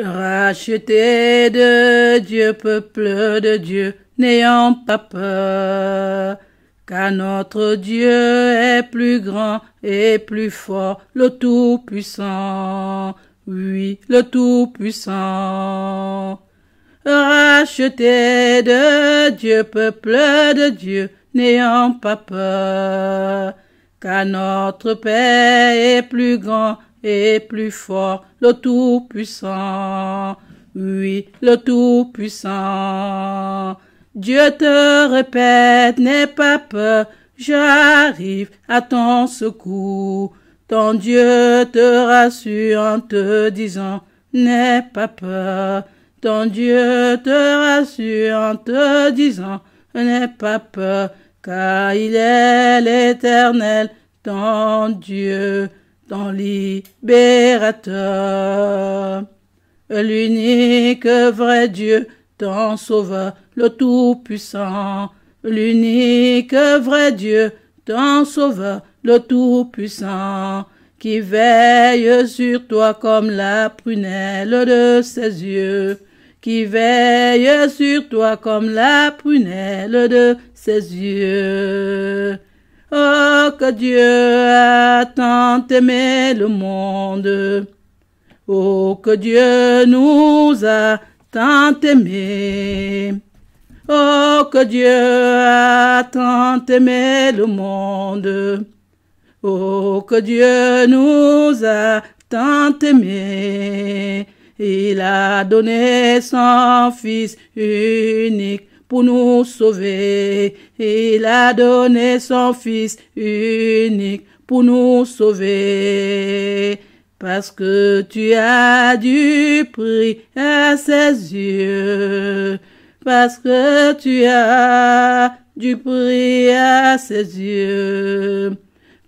Racheté de Dieu, peuple de Dieu, n'ayant pas peur, car notre Dieu est plus grand et plus fort, le Tout-Puissant, oui, le Tout-Puissant. Racheté de Dieu, peuple de Dieu, n'ayant pas peur, car notre Père est plus grand et plus fort, le Tout-Puissant. Oui, le Tout-Puissant. Dieu te répète, n'aie pas peur, j'arrive à ton secours. Ton Dieu te rassure en te disant, n'aie pas peur. Ton Dieu te rassure en te disant, n'aie pas peur, car il est l'éternel, ton Dieu dans libérateur. L'unique vrai Dieu, ton sauveur, le Tout-Puissant. L'unique vrai Dieu, ton sauveur, le Tout-Puissant, qui veille sur toi comme la prunelle de ses yeux, qui veille sur toi comme la prunelle de ses yeux. Oh, que Dieu a tant aimé le monde. Oh, que Dieu nous a tant aimé. Oh, que Dieu a tant aimé le monde. Oh, que Dieu nous a tant aimé. Il a donné son Fils unique pour nous sauver. Il a donné son Fils unique pour nous sauver. Parce que tu as du prix à ses yeux. Parce que tu as du prix à ses yeux.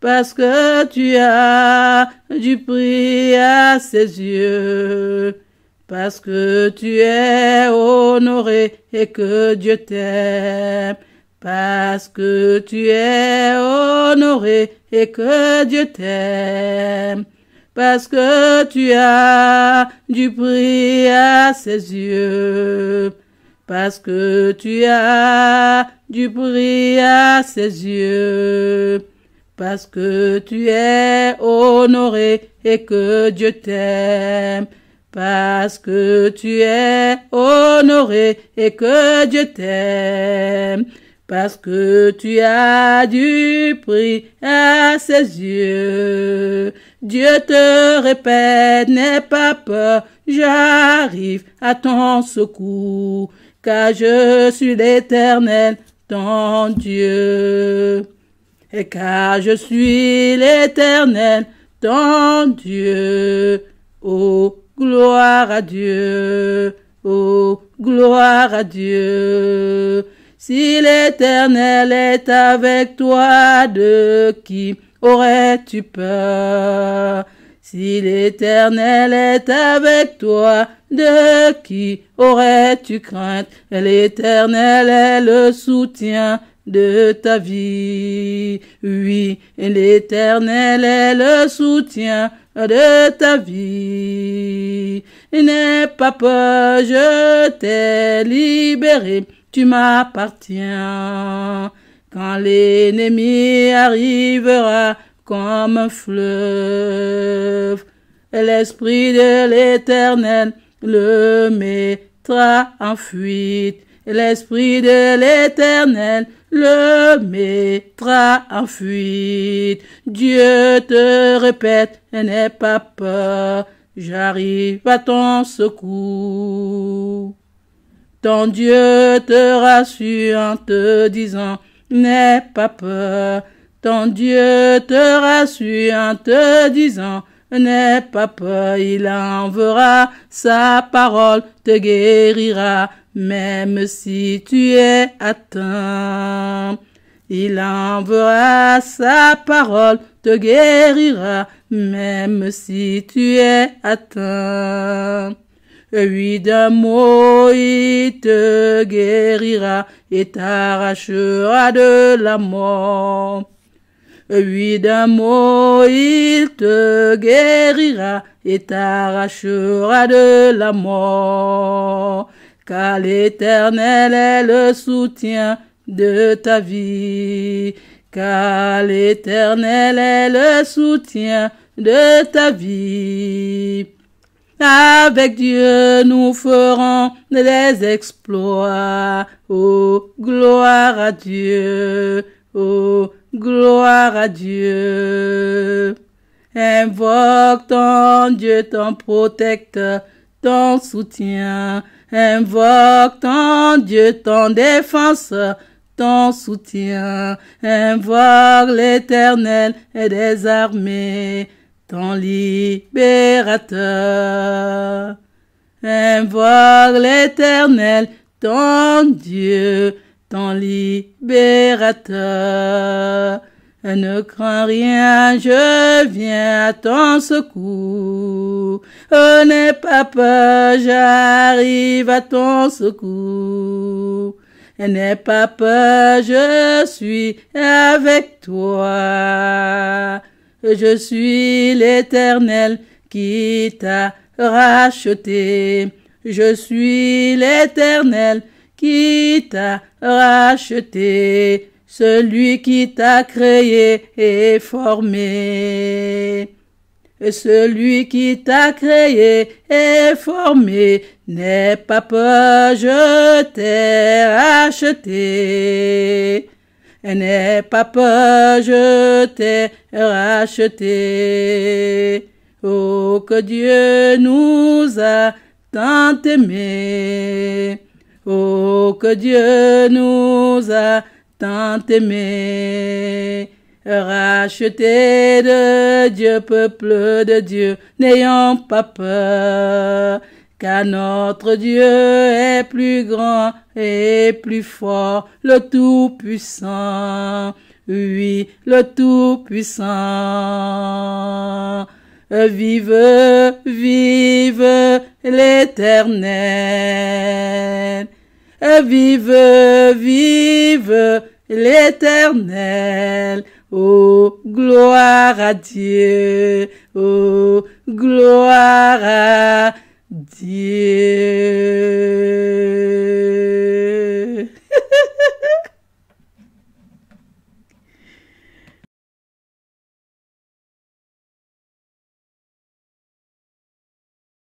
Parce que tu as du prix à ses yeux parce que tu es honoré et que Dieu t'aime, parce que tu es honoré et que Dieu t'aime, parce que tu as du prix à ses yeux, parce que tu as du prix à ses yeux, parce que tu es honoré et que Dieu t'aime parce que tu es honoré et que Dieu t'aime, parce que tu as du prix à ses yeux. Dieu te répète, n'aie pas peur, j'arrive à ton secours, car je suis l'Éternel, ton Dieu. Et car je suis l'Éternel, ton Dieu. Oh, Gloire à Dieu, oh, gloire à Dieu. Si l'Éternel est avec toi, de qui aurais-tu peur Si l'Éternel est avec toi, de qui aurais-tu crainte L'Éternel est le soutien de ta vie. Oui, l'Éternel est le soutien de ta vie. n'est pas peur, je t'ai libéré, tu m'appartiens. Quand l'ennemi arrivera comme un fleuve, l'esprit de l'éternel le mettra en fuite. L'esprit de l'éternel le mettra en fuite. Dieu te répète, n'aie pas peur, j'arrive à ton secours. Ton Dieu te rassure en te disant, n'aie pas peur. Ton Dieu te rassure en te disant, n'aie pas peur, il enverra sa parole, te guérira même si tu es atteint, il enverra sa parole, te guérira, même si tu es atteint. Et d'un mot, il te guérira et t'arrachera de la mort. Et d'un mot, il te guérira et t'arrachera de la mort car l'Éternel est le soutien de ta vie, car l'Éternel est le soutien de ta vie. Avec Dieu nous ferons des exploits. Oh, gloire à Dieu. Oh, gloire à Dieu. Invoque ton Dieu, ton protecteur ton soutien. Invoque ton Dieu, ton défenseur, ton soutien. Invoque l'éternel et des armées, ton libérateur. Invoque l'éternel, ton Dieu, ton libérateur. Ne crains rien, je viens à ton secours. Oh, n'aie pas peur, j'arrive à ton secours. N'aie pas peur, je suis avec toi. Je suis l'Éternel qui t'a racheté. Je suis l'Éternel qui t'a racheté. Celui qui t'a créé et formé. Celui qui t'a créé et formé n'est pas peur, je t'ai racheté. N'est pas peur, je t'ai racheté. Oh, que Dieu nous a tant aimés. Oh, que Dieu nous a tant aimé, racheté de Dieu, peuple de Dieu, N'ayant pas peur, car notre Dieu est plus grand et plus fort, le Tout-Puissant, oui, le Tout-Puissant. Vive, vive l'Éternel. Vive, vive l'Éternel. Oh, gloire à Dieu. Oh, gloire à Dieu.